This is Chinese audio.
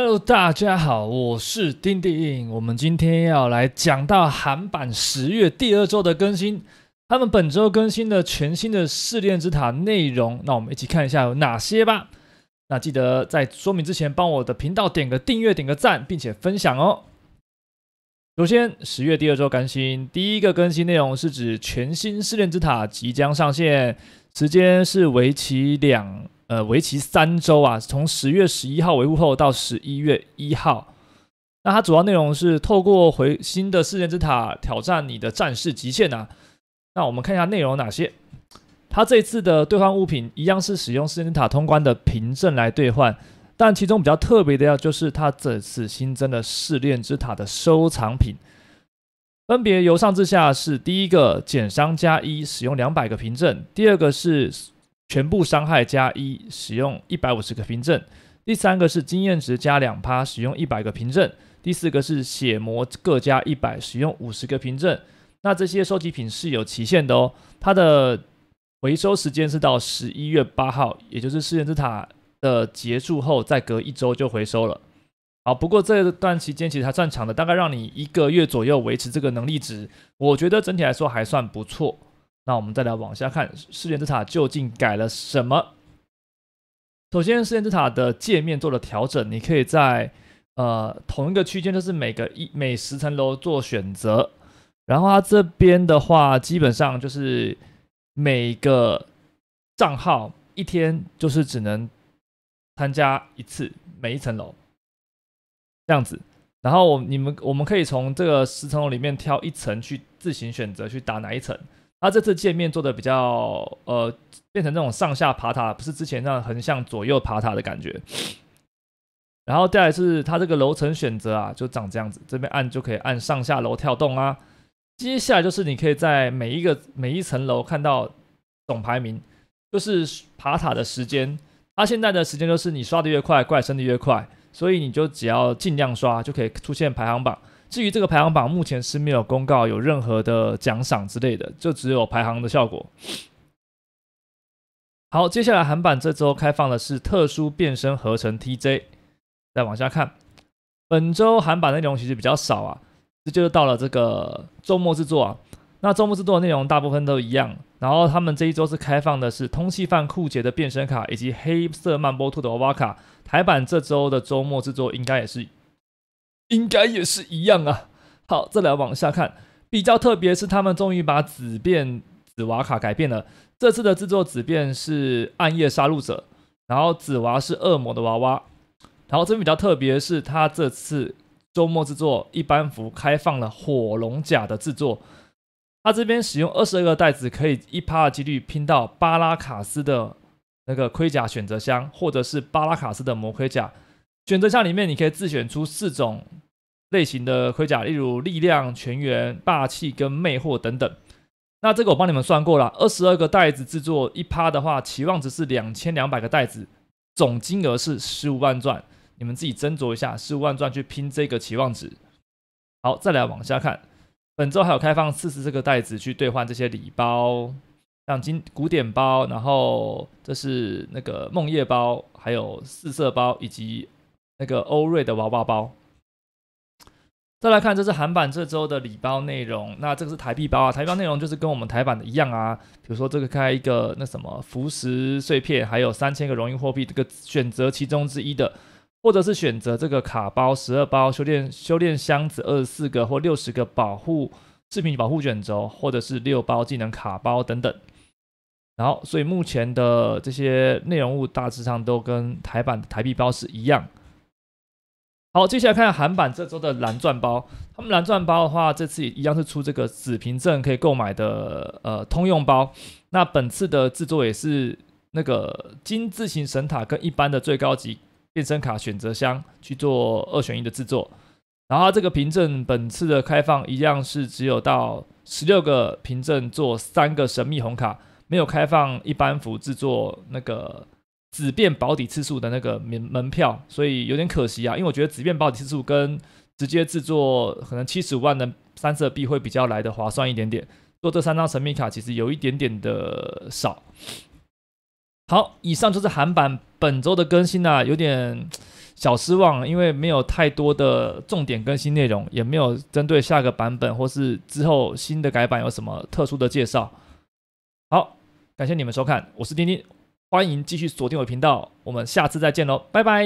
Hello，大家好，我是丁丁。我们今天要来讲到韩版十月第二周的更新，他们本周更新的全新的试炼之塔内容，那我们一起看一下有哪些吧。那记得在说明之前，帮我的频道点个订阅、点个赞，并且分享哦。首先，十月第二周更新第一个更新内容是指全新试炼之塔即将上线，时间是为期两。呃，为期三周啊，从十月十一号维护后到十一月一号。那它主要内容是透过回新的试炼之塔挑战你的战士极限啊。那我们看一下内容有哪些。它这次的兑换物品一样是使用试炼塔通关的凭证来兑换，但其中比较特别的要就是它这次新增的试炼之塔的收藏品，分别由上至下是第一个减伤加一，使用两百个凭证；第二个是。全部伤害加一，使用一百五十个凭证。第三个是经验值加两趴，使用一百个凭证。第四个是血魔各加一百，使用五十个凭证。那这些收集品是有期限的哦，它的回收时间是到十一月八号，也就是试验之塔的结束后再隔一周就回收了。好，不过这段期间其实还算长的，大概让你一个月左右维持这个能力值，我觉得整体来说还算不错。那我们再来往下看，试炼之塔究竟改了什么？首先，试炼之塔的界面做了调整，你可以在呃同一个区间，就是每个一每十层楼做选择。然后它这边的话，基本上就是每个账号一天就是只能参加一次每一层楼这样子。然后我你们我们可以从这个十层楼里面挑一层去自行选择去打哪一层。它这次界面做的比较呃，变成那种上下爬塔，不是之前那样横向左右爬塔的感觉。然后再来是它这个楼层选择啊，就长这样子，这边按就可以按上下楼跳动啊。接下来就是你可以在每一个每一层楼看到总排名，就是爬塔的时间。它现在的时间就是你刷的越快，怪升的越快，所以你就只要尽量刷就可以出现排行榜。至于这个排行榜，目前是没有公告有任何的奖赏之类的，就只有排行的效果。好，接下来韩版这周开放的是特殊变身合成 TJ。再往下看，本周韩版内容其实比较少啊，这就是到了这个周末制作啊。那周末制作的内容大部分都一样，然后他们这一周是开放的是通气饭酷杰的变身卡以及黑色曼波兔的娃娃卡。台版这周的周末制作应该也是。应该也是一样啊。好，再来往下看，比较特别是他们终于把紫变紫娃卡改变了。这次的制作紫变是暗夜杀戮者，然后紫娃是恶魔的娃娃。然后这边比较特别是他这次周末制作一般服开放了火龙甲的制作。他这边使用二十二个袋子，可以一趴的几率拼到巴拉卡斯的那个盔甲选择箱，或者是巴拉卡斯的魔盔甲选择箱里面，你可以自选出四种。类型的盔甲，例如力量、全员、霸气跟魅惑等等。那这个我帮你们算过了，二十二个袋子制作一趴的话，期望值是两千两百个袋子，总金额是十五万钻。你们自己斟酌一下，十五万钻去拼这个期望值。好，再来往下看，本周还有开放四十个袋子去兑换这些礼包，像金古典包，然后这是那个梦叶包，还有四色包以及那个欧瑞的娃娃包。再来看，这是韩版这周的礼包内容。那这个是台币包啊，台币包内容就是跟我们台版的一样啊。比如说这个开一个那什么浮石碎片，还有三千个荣誉货币，这个选择其中之一的，或者是选择这个卡包十二包修炼修炼箱子二十四个或六十个保护视频保护卷轴，或者是六包技能卡包等等。然后，所以目前的这些内容物大致上都跟台版的台币包是一样。好，接下来看韩版这周的蓝钻包。他们蓝钻包的话，这次一样是出这个紫凭证可以购买的呃通用包。那本次的制作也是那个金字形神塔跟一般的最高级变身卡选择箱去做二选一的制作。然后这个凭证本次的开放一样是只有到十六个凭证做三个神秘红卡，没有开放一般服制作那个。紫变保底次数的那个门门票，所以有点可惜啊，因为我觉得紫变保底次数跟直接制作可能七十五万的三色币会比较来的划算一点点。做这三张神秘卡其实有一点点的少。好，以上就是韩版本周的更新啊，有点小失望，因为没有太多的重点更新内容，也没有针对下个版本或是之后新的改版有什么特殊的介绍。好，感谢你们收看，我是丁丁。欢迎继续锁定我的频道，我们下次再见喽，拜拜。